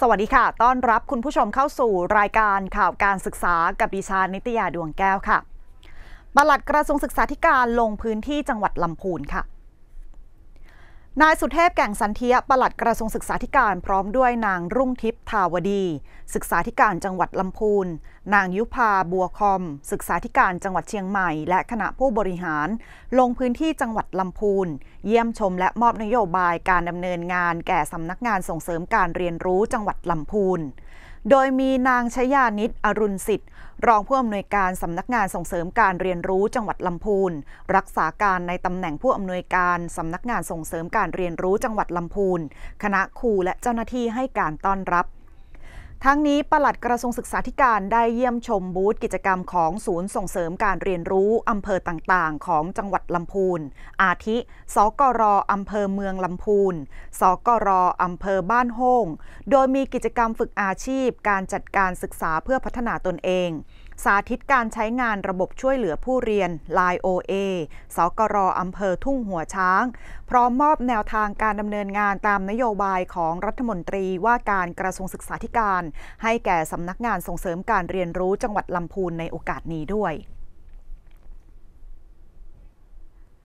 สวัสดีค่ะ ต้อนรับคุณผู้ชมเข้าสู่รายการข่าวการศึกษากับดิฉันนิตยาดวงแก้วค่ะบลัดกระทรวงศึกษาธิการลงพื้นที่จังหวัดลำพูนค่ะนายสุเทพแก่งสันเทียปลัดกระทรวงศึกษาธิการพร้อมด้วยนางรุ่งทิพย์ทาวดี ศึกษาธิการจังหวัดลำพูนนางยุพาบัวคอมศึกษาธิการจังหวัดเชียงใหม่ และคณะผู้บริหาร ลงพื้นที่จังหวัดลำพูนเยี่ยมชมและมอบนโยบายการดำเนินงานแก่สำนักงานส่งเสริมการเรียนรู้จังหวัดลำพูนโดยมีนางชยานิตอรุณสิทธิ์รองผู้อำนวยการสำนักงานส่งเสริมการเรียนรู้จังหวัดลำพูนรักษาการในตำแหน่งผู้อำนวยการสำนักงานส่งเสริมการเรียนรู้จังหวัดลำพูนคณะครูและเจ้าหน้าที่ให้การต้อนรับทั้งนี้ปลัดกระทรวงศึกษาธิการได้เยี่ยมชมบูธกิจกรรมของศูนย์ส่งเสริมการเรียนรู้อำเภอต่างๆ ของจังหวัดลำพูน อาทิ สกรอำเภอเมืองลำพูน สกรอำเภอบ้านโฮงโดยมีกิจกรรมฝึกอาชีพการจัดการศึกษาเพื่อพัฒนาตนเองสาธิตการใช้งานระบบช่วยเหลือผู้เรียน Line OA สกรอำเภอทุ่งหัวช้าง พร้อมมอบแนวทางการดำเนินงานตามนโยบายของรัฐมนตรีว่าการกระทรวงศึกษาธิการ ให้แก่สำนักงานส่งเสริมการเรียนรู้จังหวัดลำพูนในโอกาสนี้ด้วย